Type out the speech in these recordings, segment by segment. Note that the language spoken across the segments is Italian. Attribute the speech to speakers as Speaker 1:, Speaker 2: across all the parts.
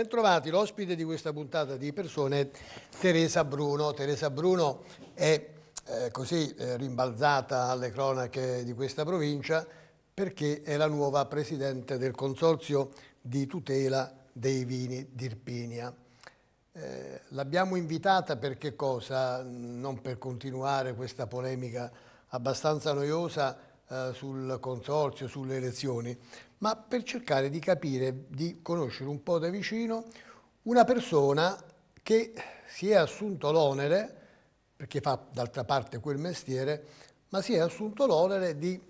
Speaker 1: Ben trovati, l'ospite di questa puntata di persone è Teresa Bruno. Teresa Bruno è eh, così eh, rimbalzata alle cronache di questa provincia perché è la nuova presidente del Consorzio di tutela dei vini d'Irpinia. Eh, L'abbiamo invitata per che cosa? Non per continuare questa polemica abbastanza noiosa eh, sul consorzio, sulle elezioni, ma per cercare di capire, di conoscere un po' da vicino una persona che si è assunto l'onere, perché fa d'altra parte quel mestiere, ma si è assunto l'onere di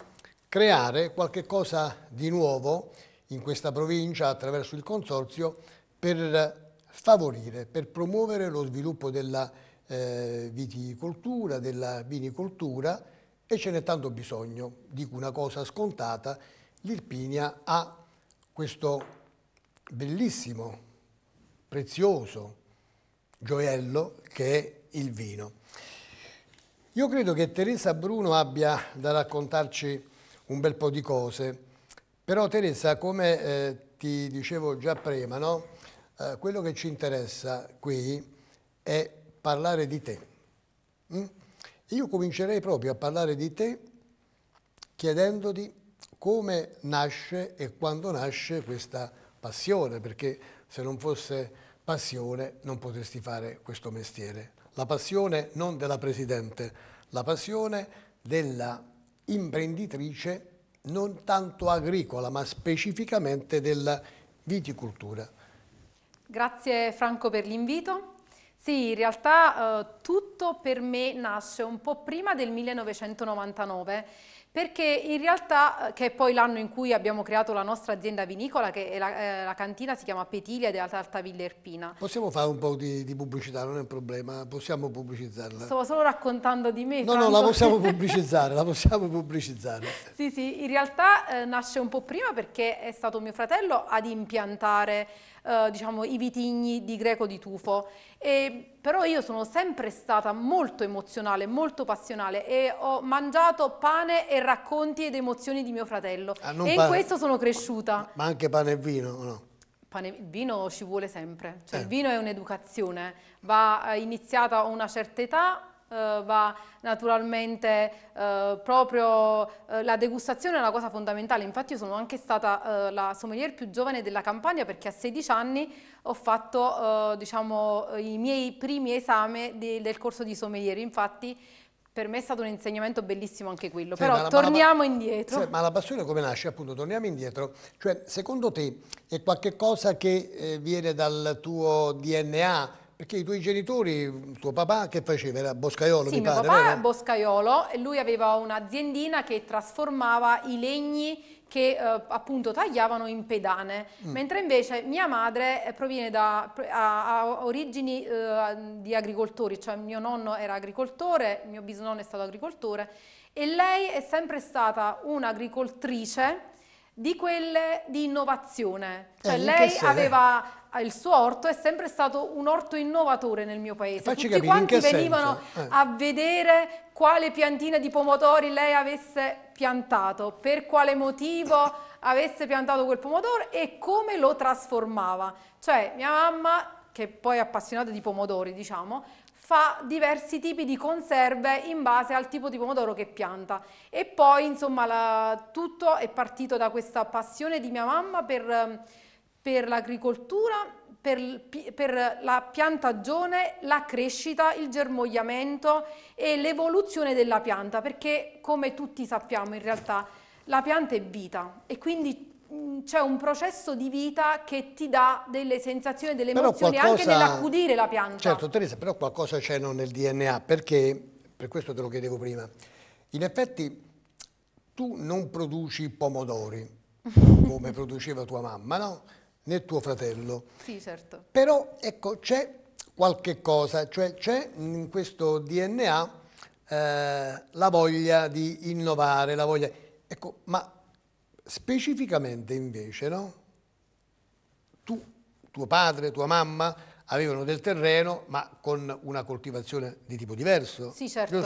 Speaker 1: creare qualche cosa di nuovo in questa provincia attraverso il consorzio per favorire, per promuovere lo sviluppo della eh, viticoltura, della vinicoltura e ce n'è tanto bisogno, dico una cosa scontata, l'Irpinia ha questo bellissimo, prezioso gioiello che è il vino. Io credo che Teresa Bruno abbia da raccontarci un bel po' di cose, però Teresa, come eh, ti dicevo già prima, no? eh, quello che ci interessa qui è parlare di te. Mm? Io comincerei proprio a parlare di te chiedendoti come nasce e quando nasce questa passione, perché se non fosse passione non potresti fare questo mestiere. La passione non della Presidente, la passione della imprenditrice non tanto agricola ma specificamente della viticoltura.
Speaker 2: Grazie Franco per l'invito. Sì, in realtà eh, tutto per me nasce un po' prima del 1999 perché in realtà, eh, che è poi l'anno in cui abbiamo creato la nostra azienda vinicola, che la, eh, la, cantina si chiama Petilia della Tartavilla Erpina.
Speaker 1: Possiamo fare un po' di, di, pubblicità, non è un problema, possiamo pubblicizzarla. Stavo
Speaker 2: solo raccontando di me. No, tanto. no, la possiamo
Speaker 1: pubblicizzare, la possiamo pubblicizzare.
Speaker 2: Sì, sì, in realtà eh, nasce un po' prima perché è stato mio fratello ad impiantare eh, diciamo, i vitigni di Greco di Tufo. E, però io sono sempre stata molto emozionale, molto passionale e ho mangiato pane e racconti ed emozioni di mio fratello. Ah, e pane, in questo sono cresciuta.
Speaker 1: Ma anche pane e vino no?
Speaker 2: Pane, il vino ci vuole sempre, cioè eh. il vino è un'educazione, va eh, iniziata a una certa età, eh, va naturalmente eh, proprio eh, la degustazione è una cosa fondamentale, infatti io sono anche stata eh, la sommelier più giovane della campagna perché a 16 anni ho fatto eh, diciamo, eh, i miei primi esami di, del corso di sommelier, infatti per me è stato un insegnamento bellissimo anche quello, sì, però la, torniamo ma indietro. Sì, ma
Speaker 1: la passione come nasce? Appunto, torniamo indietro. Cioè, secondo te è qualcosa che eh, viene dal tuo DNA, perché i tuoi genitori, tuo papà che faceva? Era boscaiolo, sì, mi pare? Sì, mio papà era
Speaker 2: boscaiolo e lui aveva un'aziendina che trasformava i legni che eh, appunto tagliavano in pedane, mm. mentre invece mia madre eh, proviene da ha, ha origini eh, di agricoltori, cioè mio nonno era agricoltore, mio bisnonno è stato agricoltore e lei è sempre stata un'agricoltrice di quelle di innovazione. Cioè eh, lei aveva il suo orto è sempre stato un orto innovatore nel mio paese. Facci Tutti capire, quanti venivano eh. a vedere quale piantina di pomodori lei avesse piantato, per quale motivo avesse piantato quel pomodoro e come lo trasformava. Cioè mia mamma, che poi è appassionata di pomodori diciamo, fa diversi tipi di conserve in base al tipo di pomodoro che pianta e poi insomma la, tutto è partito da questa passione di mia mamma per per l'agricoltura, per, per, la piantagione, la crescita, il germogliamento e l'evoluzione della pianta, perché come tutti sappiamo in realtà la pianta è vita e quindi mm, c'è un processo di vita che ti dà delle sensazioni, delle però emozioni qualcosa, anche nell'accudire la pianta. Certo
Speaker 1: Teresa, però qualcosa c'è nel DNA, perché, per questo te lo chiedevo prima, in effetti tu non produci pomodori come produceva tua mamma, no? né tuo fratello. Sì, certo. Però ecco, c'è qualche cosa, cioè c'è in questo DNA eh, la voglia di innovare, la voglia... Ecco, ma specificamente invece, no? Tu, tuo padre, tua mamma, avevano del terreno ma con una coltivazione di tipo diverso. Sì, certo.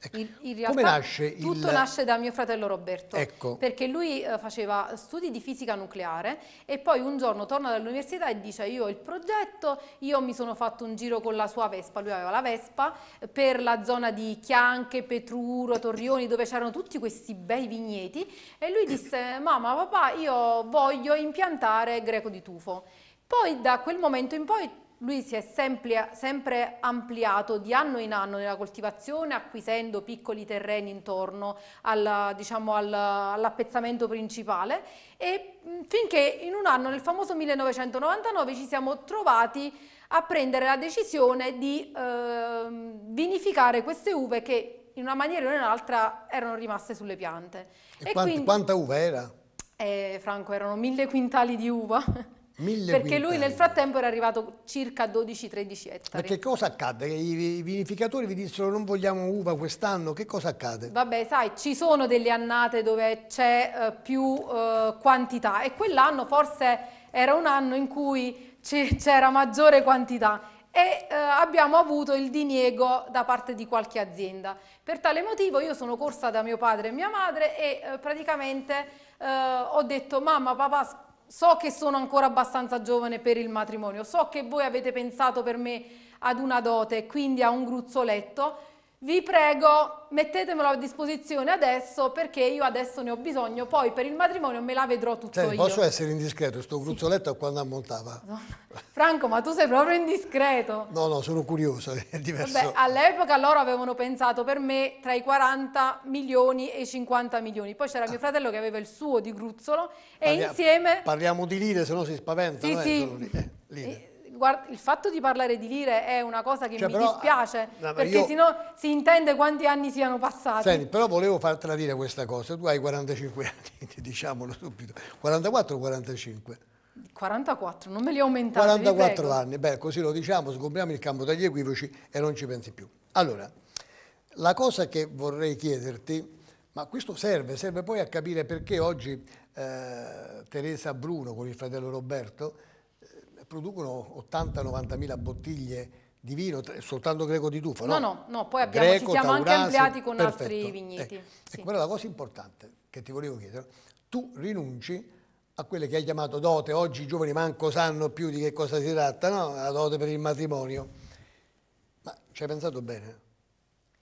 Speaker 2: Ecco. In, in, realtà Come nasce tutto nasce da mio fratello Roberto, ecco. perché lui eh, faceva studi di fisica nucleare e poi un giorno torna dall'università e dice io ho il progetto, io mi sono fatto un giro con la sua Vespa, lui aveva la Vespa, eh, per la zona di Chianche, Petruro, Torrioni, dove c'erano tutti questi bei vigneti e lui disse mamma, papà, io voglio impiantare greco di tufo. Poi da quel momento in poi lui si è sempre, sempre, ampliato di anno in anno nella coltivazione, acquisendo piccoli terreni intorno al, diciamo, al, all'appezzamento principale e mm, finché in un anno, nel famoso 1999, ci siamo trovati a prendere la decisione di eh, vinificare queste uve che in una maniera o in un'altra erano rimaste sulle piante. E, e quanti, quindi, quanta uva era? Eh, Franco, erano mille quintali di uva.
Speaker 1: Perché lui nel
Speaker 2: frattempo era arrivato circa 12-13 ettari. Perché
Speaker 1: cosa accade? I, vinificatori vi dissero non vogliamo uva quest'anno, che cosa accade?
Speaker 2: Vabbè, sai, ci sono delle annate dove c'è uh, più uh, quantità e quell'anno forse era un anno in cui c'era maggiore quantità e eh, abbiamo avuto il diniego da parte di qualche azienda. Per tale motivo io sono corsa da mio padre e mia madre e eh, praticamente eh, ho detto mamma, papà, so che sono ancora abbastanza giovane per il matrimonio, so che voi avete pensato per me ad una dote, quindi a un gruzzoletto, vi prego mettetemelo a disposizione adesso perché io adesso ne ho bisogno, poi per il matrimonio me la vedrò tutto cioè, io. Posso
Speaker 1: essere indiscreto, sto gruzzoletto sì. quando ammontava? No.
Speaker 2: Franco, ma tu sei proprio indiscreto. No,
Speaker 1: no, sono curioso, è diverso. Vabbè,
Speaker 2: all'epoca loro avevano pensato per me tra i 40 milioni e i 50 milioni, poi c'era ah. mio fratello che aveva il suo di gruzzolo Parlia e insieme...
Speaker 1: Parliamo di lire, se no si spaventano. Sì, eh, sì. Lire
Speaker 2: guarda, il fatto di parlare di lire è una cosa che cioè, mi però, dispiace, ah, no, perché io... sennò si intende quanti anni siano passati. Senti,
Speaker 1: però volevo fartela dire questa cosa, tu hai 45 anni, diciamolo subito, 44 o 45?
Speaker 2: 44, non me li aumentate, 44 anni,
Speaker 1: beh così lo diciamo, sgombriamo il campo dagli equivoci e non ci pensi più. Allora, la cosa che vorrei chiederti, ma questo serve, serve poi a capire perché oggi eh, Teresa Bruno con il fratello Roberto producono 80-90 mila bottiglie di vino, soltanto greco di tufo, no? No, no, no poi abbiamo, greco, ci siamo taurasi, anche ampliati con perfetto. altri eh, vigneti. Eh, sì. Ecco, però la cosa importante che ti volevo chiedere, tu rinunci a quelle che hai chiamato dote, oggi i giovani manco sanno più di che cosa si tratta, no? la dote per il matrimonio. Ma ci hai pensato bene?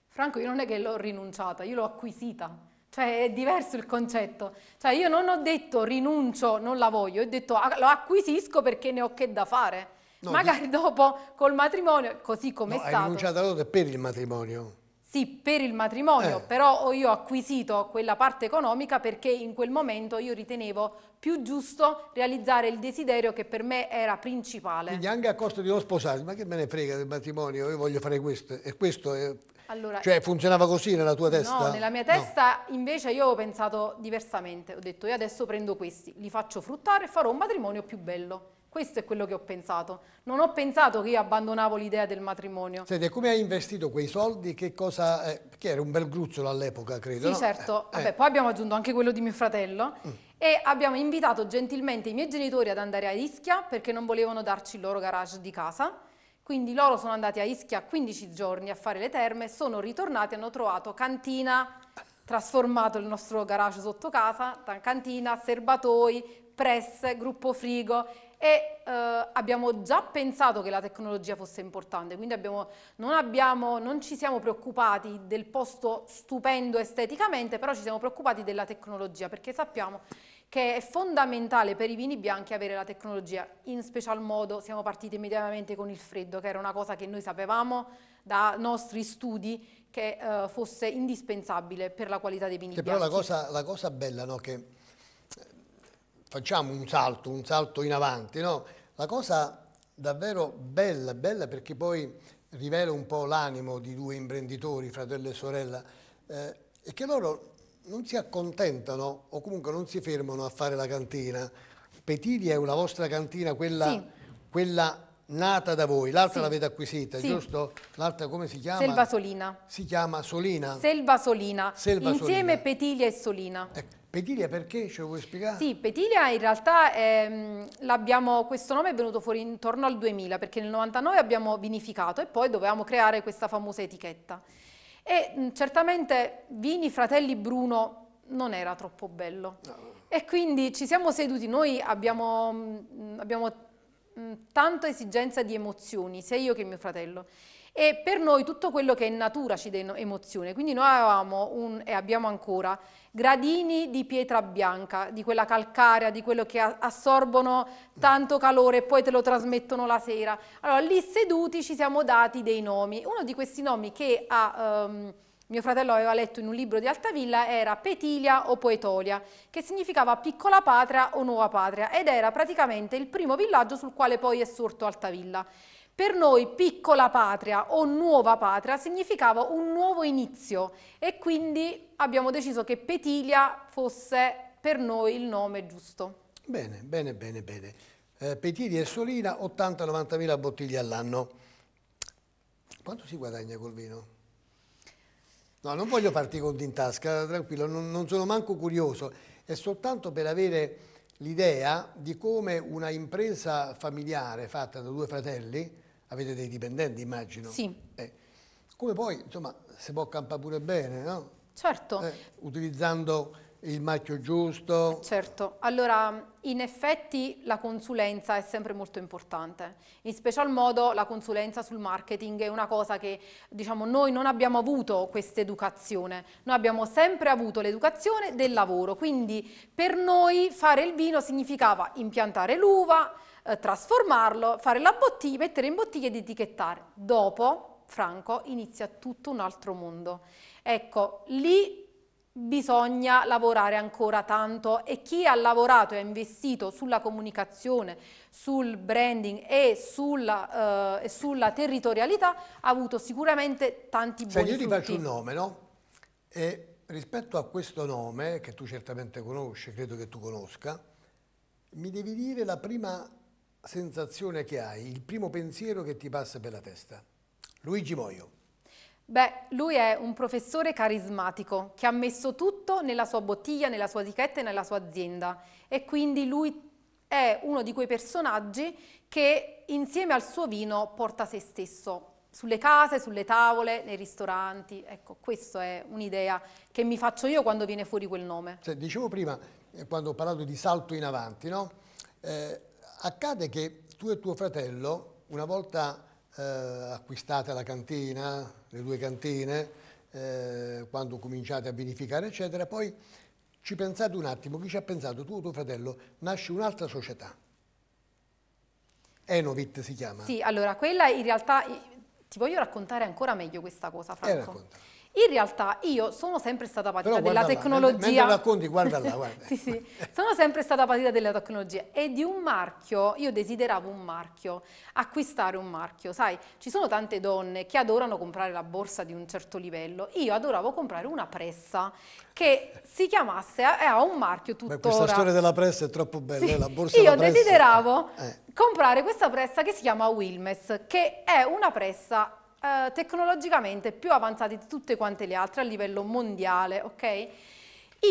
Speaker 2: Franco, io non è che l'ho rinunciata, io l'ho acquisita. Cioè è diverso il concetto. Cioè io non ho detto rinuncio, non la voglio, ho detto ah, lo acquisisco perché ne ho che da fare. No, Magari dico... dopo col matrimonio, così come no, è stato. Hai rinunciato
Speaker 1: all'auto per il matrimonio.
Speaker 2: Sì, per il matrimonio, eh. però io ho acquisito quella parte economica perché in quel momento io ritenevo più giusto realizzare il desiderio che per me era principale.
Speaker 1: Quindi anche a costo di non sposarmi, ma che me ne frega del matrimonio, io voglio fare questo, e questo è allora, cioè funzionava così nella tua testa? No, nella mia testa
Speaker 2: no. invece io ho pensato diversamente, ho detto io adesso prendo questi, li faccio fruttare e farò un matrimonio più bello. Questo è quello che ho pensato. Non ho pensato che io abbandonavo l'idea del matrimonio. Senti,
Speaker 1: come hai investito quei soldi? Che cosa... Eh, che era un bel gruzzolo all'epoca, credo, Sì, no? certo. Eh, Vabbè, eh. poi
Speaker 2: abbiamo aggiunto anche quello di mio fratello. Mm. E abbiamo invitato gentilmente i miei genitori ad andare a Ischia perché non volevano darci il loro garage di casa quindi loro sono andati a Ischia 15 giorni a fare le terme, sono ritornati, hanno trovato cantina, trasformato il nostro garage sotto casa, cantina, serbatoi, press, gruppo frigo e eh, abbiamo già pensato che la tecnologia fosse importante, quindi abbiamo, non, abbiamo, non ci siamo preoccupati del posto stupendo esteticamente, però ci siamo preoccupati della tecnologia perché sappiamo che è fondamentale per i vini bianchi avere la tecnologia, in special modo siamo partiti immediatamente con il freddo, che era una cosa che noi sapevamo da nostri studi che eh, fosse indispensabile per la qualità dei vini che bianchi. Però la
Speaker 1: cosa, la cosa bella, no, che eh, facciamo un salto, un salto in avanti, no? la cosa davvero bella, bella perché poi rivela un po' l'animo di due imprenditori, fratello e sorella, eh, è che loro non si accontentano o comunque non si fermano a fare la cantina. Petilia è la vostra cantina, quella, sì. quella nata da voi, l'altra sì. l'avete acquisita, sì. giusto? L'altra come si chiama? Selva Solina. Si chiama Solina?
Speaker 2: Selva Solina, Selva insieme Solina. Petilia e Solina.
Speaker 1: Ecco. Petilia perché? Ce lo vuoi spiegare? Sì,
Speaker 2: Petilia in realtà ehm, questo nome è venuto fuori intorno al 2000 perché nel 99 abbiamo vinificato e poi dovevamo creare questa famosa etichetta. E mh, certamente Vini Fratelli Bruno non era troppo bello. No. E quindi ci siamo seduti, noi abbiamo, mh, abbiamo mh, tanto esigenza di emozioni, sia io che mio fratello e per noi tutto quello che è natura ci dà emozione, quindi noi avevamo un, e abbiamo ancora gradini di pietra bianca, di quella calcarea, di quello che assorbono tanto calore e poi te lo trasmettono la sera. Allora lì seduti ci siamo dati dei nomi, uno di questi nomi che ha... Um, mio fratello aveva letto in un libro di Altavilla, era Petilia o Poetolia, che significava piccola patria o nuova patria, ed era praticamente il primo villaggio sul quale poi è sorto Altavilla. Per noi piccola patria o nuova patria significava un nuovo inizio e quindi abbiamo deciso che Petilia fosse per noi il nome giusto.
Speaker 1: Bene, bene, bene, bene. Eh, Petilia e Solina, 80-90 mila bottiglie all'anno. Quanto si guadagna col vino? No, non voglio farti i conti in tasca, tranquillo, non, non, sono manco curioso, è soltanto per avere l'idea di come una impresa familiare fatta da due fratelli avete dei dipendenti, immagino. Sì. Eh, come poi, insomma, si può campare pure bene, no? Certo. Eh, utilizzando il marchio giusto? Certo,
Speaker 2: allora in effetti la consulenza è sempre molto importante, in special modo la consulenza sul marketing è una cosa che diciamo noi non abbiamo avuto questa educazione, noi abbiamo sempre avuto l'educazione del lavoro, quindi per noi fare il vino significava impiantare l'uva, eh, trasformarlo, fare la bottiglia, mettere in bottiglia ed etichettare. Dopo, Franco, inizia tutto un altro mondo. Ecco, lì bisogna lavorare ancora tanto e chi ha lavorato e ha investito sulla comunicazione, sul branding e sulla, eh, sulla territorialità ha avuto sicuramente tanti buoni cioè, io ti frutti. faccio un nome,
Speaker 1: no? E rispetto a questo nome, che tu certamente conosci, credo che tu conosca, mi devi dire la prima sensazione che hai, il primo pensiero che ti passa per la testa? Luigi Moio.
Speaker 2: Beh, lui è un professore carismatico che ha messo tutto nella sua bottiglia, nella sua etichetta e nella sua azienda e quindi lui è uno di quei personaggi che insieme al suo vino porta se stesso sulle case, sulle tavole, nei ristoranti. Ecco, questa è un'idea che mi faccio io quando viene fuori quel nome.
Speaker 1: Cioè, dicevo prima, eh, quando ho parlato di salto in avanti, no? eh, Accade che tu e tuo fratello, una volta eh, acquistate la cantina, le due cantine, eh, quando cominciate a vinificare, eccetera, poi ci pensate un attimo, chi ci ha pensato, tu e tuo fratello, nasce un'altra società. Enovit si chiama.
Speaker 2: Sì, allora quella in realtà, ti voglio raccontare ancora meglio questa cosa, eh, Franco. Eh, racconta. In realtà io sono sempre stata patita Però della tecnologia. Là, racconti, guarda là, guarda. sì, sì. Sono sempre stata patita della tecnologia e di un marchio, io desideravo un marchio, acquistare un marchio. Sai, ci sono tante donne che adorano comprare la borsa di un certo livello. Io adoravo comprare una pressa che si chiamasse, eh, ha un marchio tuttora. Ma questa storia della
Speaker 1: pressa è troppo bella, sì. Eh, la borsa Io desideravo pressa. Eh.
Speaker 2: comprare questa pressa che si chiama Wilmes, che è una pressa eh, tecnologicamente più avanzati di tutte quante le altre a livello mondiale, ok?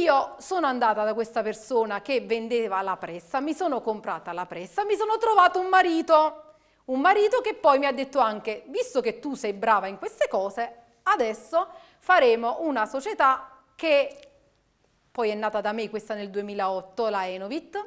Speaker 2: Io sono andata da questa persona che vendeva la pressa, mi sono comprata la pressa, mi sono trovato un marito, un marito che poi mi ha detto anche, visto che tu sei brava in queste cose, adesso faremo una società che poi è nata da me, questa nel 2008, la Enovit,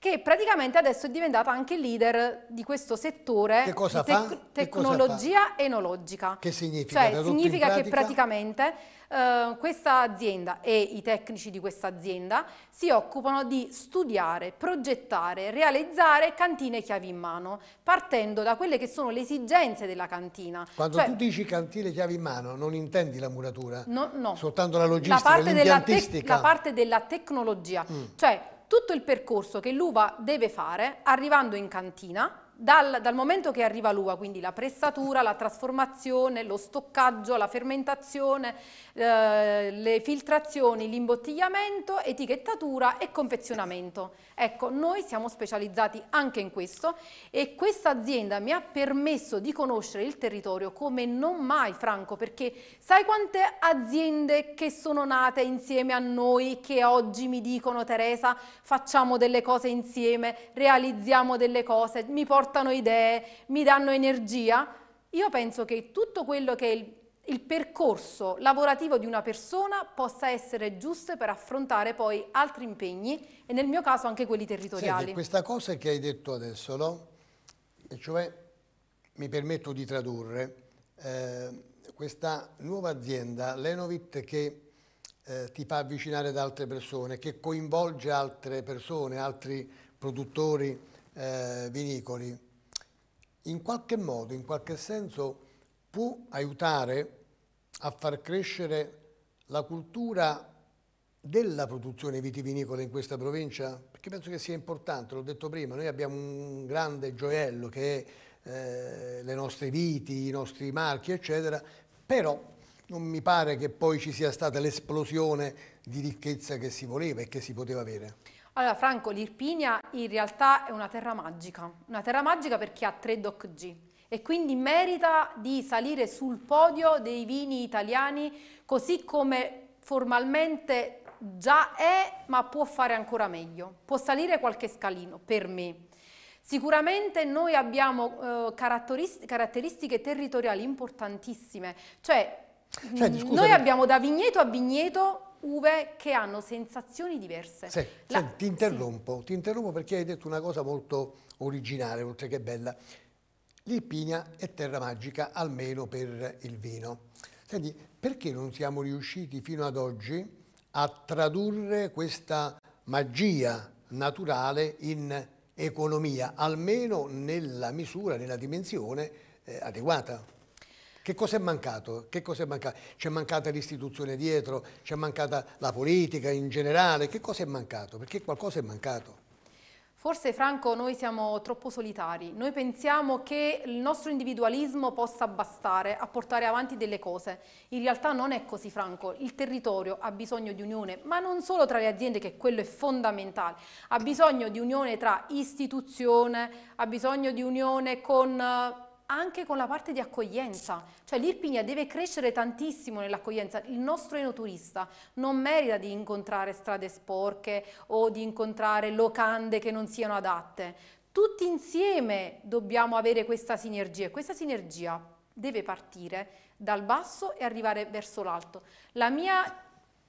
Speaker 2: che praticamente adesso è diventata anche leader di questo settore che cosa di tec tecnologia che cosa enologica. Che significa? Cioè, significa pratica... che praticamente eh, questa azienda e i tecnici di questa azienda si occupano di studiare, progettare, realizzare cantine chiavi in mano, partendo da quelle che sono le esigenze della cantina. Quando cioè, tu
Speaker 1: dici cantine chiavi in mano non intendi la muratura, no, no. soltanto la logistica, la parte, della, la parte
Speaker 2: della tecnologia, mm. cioè tutto il percorso che l'uva deve fare arrivando in cantina dal, dal, momento che arriva l'uva, quindi la pressatura, la trasformazione, lo stoccaggio, la fermentazione, eh, le filtrazioni, l'imbottigliamento, etichettatura e confezionamento. Ecco, noi siamo specializzati anche in questo e questa azienda mi ha permesso di conoscere il territorio come non mai, Franco, perché sai quante aziende che sono nate insieme a noi che oggi mi dicono Teresa, facciamo delle cose insieme, realizziamo delle cose, mi porto portano idee, mi danno energia, io penso che tutto quello che è il, il percorso lavorativo di una persona possa essere giusto per affrontare poi altri impegni e nel mio caso anche quelli territoriali. Senti,
Speaker 1: questa cosa che hai detto adesso, no? E cioè, mi permetto di tradurre, eh, questa nuova azienda, l'Enovit, che eh, ti fa avvicinare ad altre persone, che coinvolge altre persone, altri produttori, eh, vinicoli, in qualche modo, in qualche senso, può aiutare a far crescere la cultura della produzione vitivinicola in questa provincia? Perché penso che sia importante, l'ho detto prima, noi abbiamo un grande gioiello che è eh, le nostre viti, i nostri marchi, eccetera, però non mi pare che poi ci sia stata l'esplosione di ricchezza che si voleva e che si poteva avere.
Speaker 2: Allora Franco, l'Irpinia in realtà è una terra magica, una terra magica perché ha tre DOC G e quindi merita di salire sul podio dei vini italiani così come formalmente già è, ma può fare ancora meglio, può salire qualche scalino per me. Sicuramente noi abbiamo eh, caratteristiche territoriali importantissime, cioè Senti, noi abbiamo da vigneto a vigneto uve che hanno sensazioni diverse. Sì, La... senti,
Speaker 1: ti, interrompo, sì. ti interrompo perché hai detto una cosa molto originale, oltre che bella. L'Irpinia è terra magica, almeno per il vino. Senti, perché non siamo riusciti fino ad oggi a tradurre questa magia naturale in economia, almeno nella misura, nella dimensione eh, adeguata? Che cosa è mancato? Che cosa è mancato? C'è mancata l'istituzione dietro, c'è mancata la politica in generale, che cosa è mancato? Perché qualcosa è mancato.
Speaker 2: Forse Franco noi siamo troppo solitari, noi pensiamo che il nostro individualismo possa bastare a portare avanti delle cose, in realtà non è così Franco, il territorio ha bisogno di unione, ma non solo tra le aziende che quello è fondamentale, ha bisogno di unione tra istituzione, ha bisogno di unione con eh, anche con la parte di accoglienza, cioè l'Irpinia deve crescere tantissimo nell'accoglienza, il nostro enoturista non merita di incontrare strade sporche o di incontrare locande che non siano adatte, tutti insieme dobbiamo avere questa sinergia e questa sinergia deve partire dal basso e arrivare verso l'alto. La mia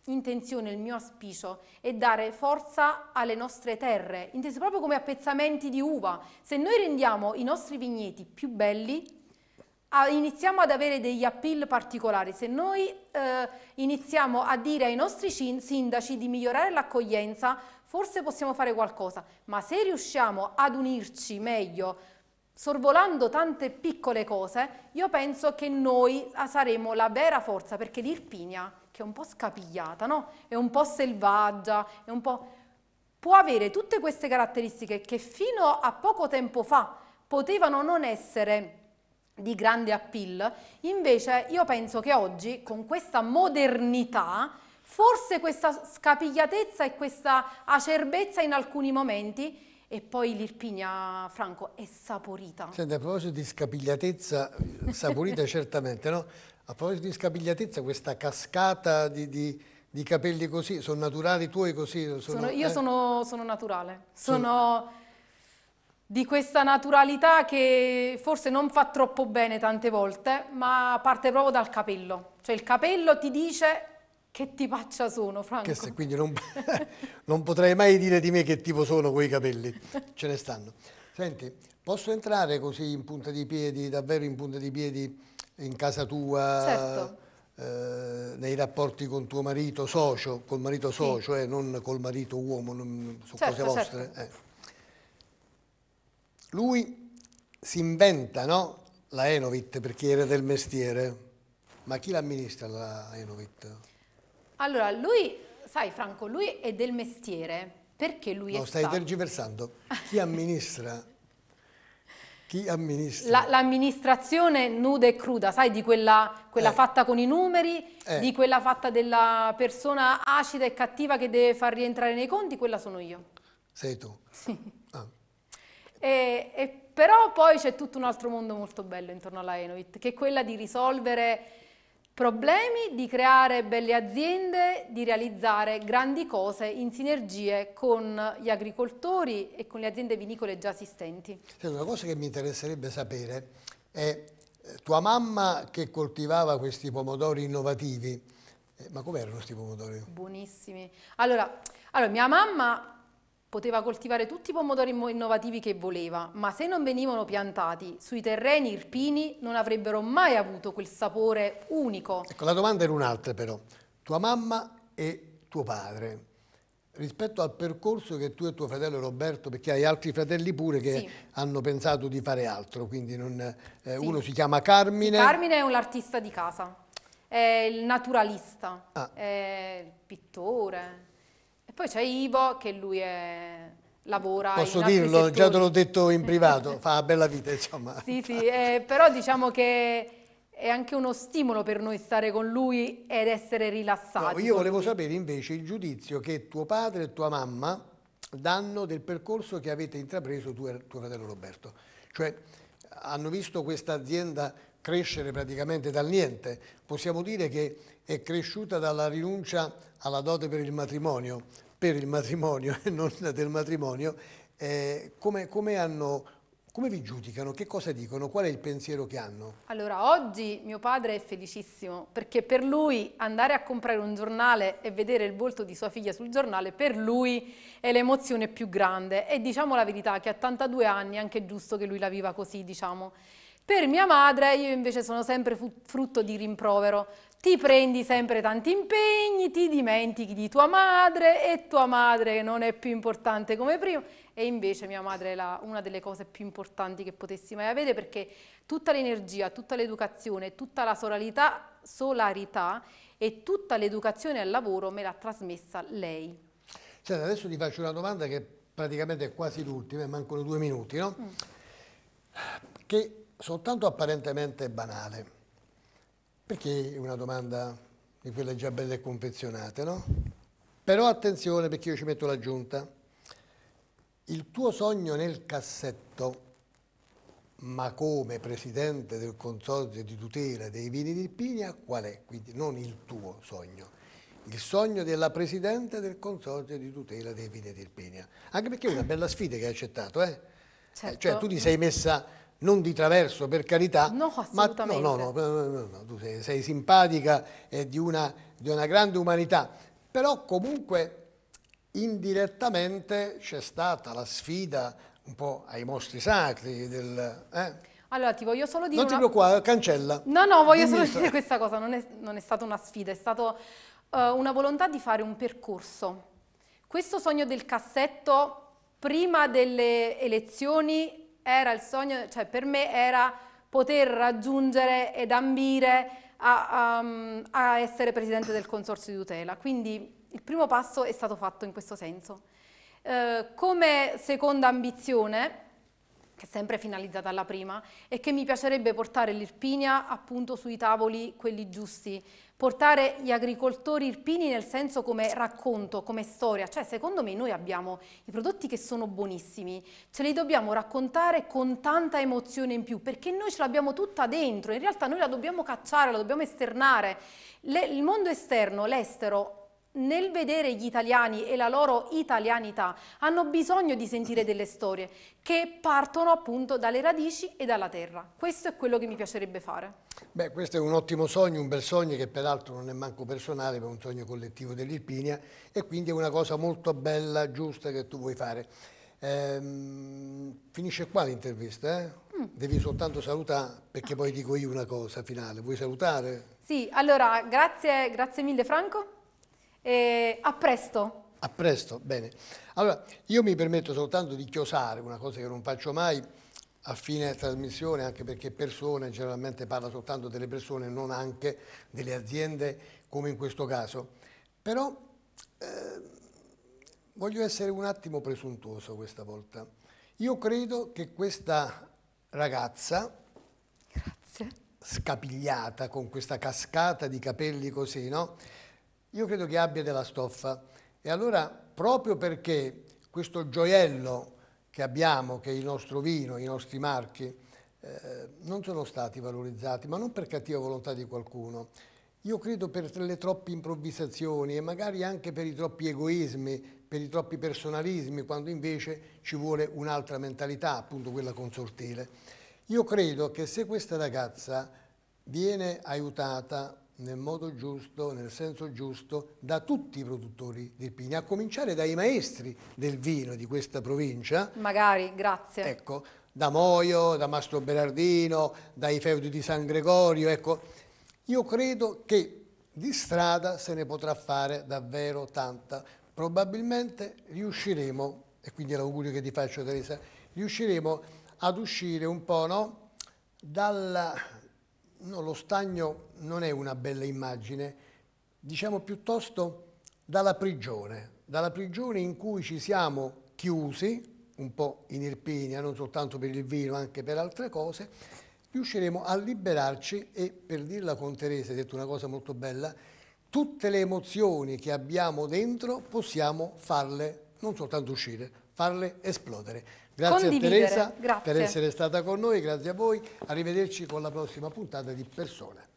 Speaker 2: intenzione, il mio auspicio è dare forza alle nostre terre, intese proprio come appezzamenti di uva. Se noi rendiamo i nostri vigneti più belli, iniziamo ad avere degli appeal particolari. Se noi eh, iniziamo a dire ai nostri sindaci di migliorare l'accoglienza, forse possiamo fare qualcosa, ma se riusciamo ad unirci meglio, sorvolando tante piccole cose, io penso che noi ah, saremo la vera forza, perché l'Irpinia che è un po' scapigliata, no? È un po' selvaggia, è un po'... può avere tutte queste caratteristiche che fino a poco tempo fa potevano non essere di grande appeal, invece io penso che oggi con questa modernità forse questa scapigliatezza e questa acerbezza in alcuni momenti e poi l'Irpigna, Franco, è saporita.
Speaker 1: Senti, a proposito di scapigliatezza, saporita certamente, no? A proposito di scapigliatezza, questa cascata di, di, di capelli così, sono naturali tuoi così? Sono, sono, io eh?
Speaker 2: sono, sono, naturale, sono di questa naturalità che forse non fa troppo bene tante volte, ma parte proprio dal capello. Cioè il capello ti dice che ti faccia sono, Franco. Se,
Speaker 1: quindi non, non, potrei mai dire di me che tipo sono quei capelli, ce ne stanno. Senti, posso entrare così in punta di piedi, davvero in punta di piedi, in casa tua, certo. eh, nei rapporti con tuo marito socio, col marito socio, sì. eh, non col marito uomo, non, su certo, cose certo. vostre. Certo. Eh. Lui si inventa no? la Enovit perché era del mestiere, ma chi l'amministra la Enovit?
Speaker 2: Allora, lui, sai Franco, lui è del mestiere, perché lui no, è stai
Speaker 1: tergiversando. Chi amministra chi amministra.
Speaker 2: l'amministrazione nuda e cruda, sai, di quella, quella eh. fatta con i numeri, eh. di quella fatta della persona acida e cattiva che deve far rientrare nei conti, quella sono io.
Speaker 1: Sei tu. Sì. Ah.
Speaker 2: E, e, però poi c'è tutto un altro mondo molto bello intorno alla Enovit, che è quella di risolvere problemi di creare belle aziende, di realizzare grandi cose in sinergie con gli agricoltori e con le aziende vinicole già esistenti.
Speaker 1: Una cosa che mi interesserebbe sapere è eh, tua mamma che coltivava questi pomodori innovativi, eh, ma com'erano questi pomodori?
Speaker 2: Buonissimi. Allora, allora mia mamma Poteva coltivare tutti i pomodori innovativi che voleva, ma se non venivano piantati sui terreni irpini non avrebbero mai avuto quel sapore unico.
Speaker 1: Ecco, la domanda era un'altra però. Tua mamma e tuo padre, rispetto al percorso che tu e tuo fratello Roberto, perché hai altri fratelli pure che sì. hanno pensato di fare altro, quindi non, eh, sì. uno si chiama Carmine. Sì, Carmine
Speaker 2: è un artista di casa, è il naturalista, ah. è il pittore. Poi c'è Ivo che lui è lavora Posso dirlo, settori. già te l'ho
Speaker 1: detto in privato, fa una bella vita insomma.
Speaker 2: Sì, sì, eh, però diciamo che è anche uno stimolo per noi stare con lui ed essere rilassati. No, io volevo lui. sapere
Speaker 1: invece il giudizio che tuo padre e tua mamma danno del percorso che avete intrapreso tu e tuo fratello Roberto. Cioè hanno visto questa azienda crescere praticamente dal niente, possiamo dire che è cresciuta dalla rinuncia alla dote per il matrimonio, per il matrimonio e non del matrimonio, eh, come, come hanno come vi giudicano? Che cosa dicono? Qual è il pensiero che hanno?
Speaker 2: Allora, oggi mio padre è felicissimo perché per lui andare a comprare un giornale e vedere il volto di sua figlia sul giornale, per lui è l'emozione più grande. E diciamo la verità che a 82 anni è anche giusto che lui la viva così, diciamo. Per mia madre io invece sono sempre frutto di rimprovero, ti prendi sempre tanti impegni, ti dimentichi di tua madre e tua madre non è più importante come prima e invece mia madre è la, una delle cose più importanti che potessi mai avere perché tutta l'energia, tutta l'educazione, tutta la solarità, solarità e tutta l'educazione al lavoro me l'ha trasmessa lei.
Speaker 1: Cioè, adesso ti faccio una domanda che praticamente è quasi l'ultima, eh, mancano due minuti, no? Mm. Che soltanto apparentemente è banale perché è una domanda di quelle già belle e confezionate, no? Però attenzione perché io ci metto l'aggiunta. Il tuo sogno nel cassetto, ma come presidente del consorzio di tutela dei vini di Pigna, qual è? Quindi non il tuo sogno, il sogno della Presidente del Consorzio di tutela dei vini di Irpinia. Anche perché è una bella sfida che hai accettato, eh? Certo.
Speaker 2: eh cioè certo. tu ti sei
Speaker 1: messa non di traverso per carità, no, ma no, no, no, no, tu sei, sei simpatica e di una, di una grande umanità, però comunque indirettamente c'è stata la sfida un po' ai mostri sacri del... Eh?
Speaker 2: Allora ti voglio solo dire... Non una... ti preoccupare, cancella. No, no, voglio Dimmi solo dire questa cosa, non è, non è stata una sfida, è stata uh, eh, una volontà di fare un percorso. Questo sogno del cassetto prima delle elezioni era il sogno, cioè per me era poter raggiungere ed ambire a, um, a essere presidente del consorzio di tutela. Quindi il primo passo è stato fatto in questo senso. Eh, come seconda ambizione, che è sempre finalizzata alla prima, è che mi piacerebbe portare l'Irpinia appunto sui tavoli quelli giusti, portare gli agricoltori irpini nel senso come racconto, come storia, cioè secondo me noi abbiamo i prodotti che sono buonissimi, ce li dobbiamo raccontare con tanta emozione in più perché noi ce l'abbiamo tutta dentro, in realtà noi la dobbiamo cacciare, la dobbiamo esternare, Le, il mondo esterno, l'estero nel vedere gli italiani e la loro italianità hanno bisogno di sentire delle storie che partono appunto dalle radici e dalla terra. Questo è quello che mi piacerebbe fare.
Speaker 1: Beh, questo è un ottimo sogno, un bel sogno che peraltro non è manco personale, ma è un sogno collettivo dell'Irpinia e quindi è una cosa molto bella, giusta che tu vuoi fare. Ehm, finisce qua l'intervista, eh? Mm. devi soltanto salutare perché poi dico io una cosa finale. Vuoi salutare?
Speaker 2: Sì, allora grazie, grazie mille Franco. E a presto!
Speaker 1: A presto, bene. Allora, io mi permetto soltanto di chiosare una cosa che non faccio mai a fine trasmissione, anche perché persone generalmente parla soltanto delle persone, non anche delle aziende come in questo caso. Però eh, voglio essere un attimo presuntuoso questa volta. Io credo che questa ragazza, Grazie. scapigliata con questa cascata di capelli così, no? io credo che abbia della stoffa. E allora, proprio perché questo gioiello che abbiamo, che è il nostro vino, i nostri marchi, eh, non sono stati valorizzati, ma non per cattiva volontà di qualcuno. Io credo per le troppe improvvisazioni e magari anche per i troppi egoismi, per i troppi personalismi, quando invece ci vuole un'altra mentalità, appunto quella consortile. Io credo che se questa ragazza viene aiutata nel modo giusto, nel senso giusto, da tutti i produttori del Pini, a cominciare dai maestri del vino di questa provincia.
Speaker 2: Magari, grazie.
Speaker 1: Ecco, da Moio, da Mastro Berardino, dai feudi di San Gregorio, ecco, io credo che di strada se ne potrà fare davvero tanta. Probabilmente riusciremo, e quindi è l'augurio che ti faccio Teresa, riusciremo ad uscire un po' no? dalla no, lo stagno non è una bella immagine, diciamo piuttosto dalla prigione, dalla prigione in cui ci siamo chiusi, un po' in Irpinia, non soltanto per il vino, anche per altre cose, riusciremo a liberarci e, per dirla con Teresa, hai detto una cosa molto bella, tutte le emozioni che abbiamo dentro possiamo farle non soltanto uscire, farle esplodere. Grazie a Teresa grazie. per essere stata con noi, grazie a voi, arrivederci con la prossima puntata di Persona.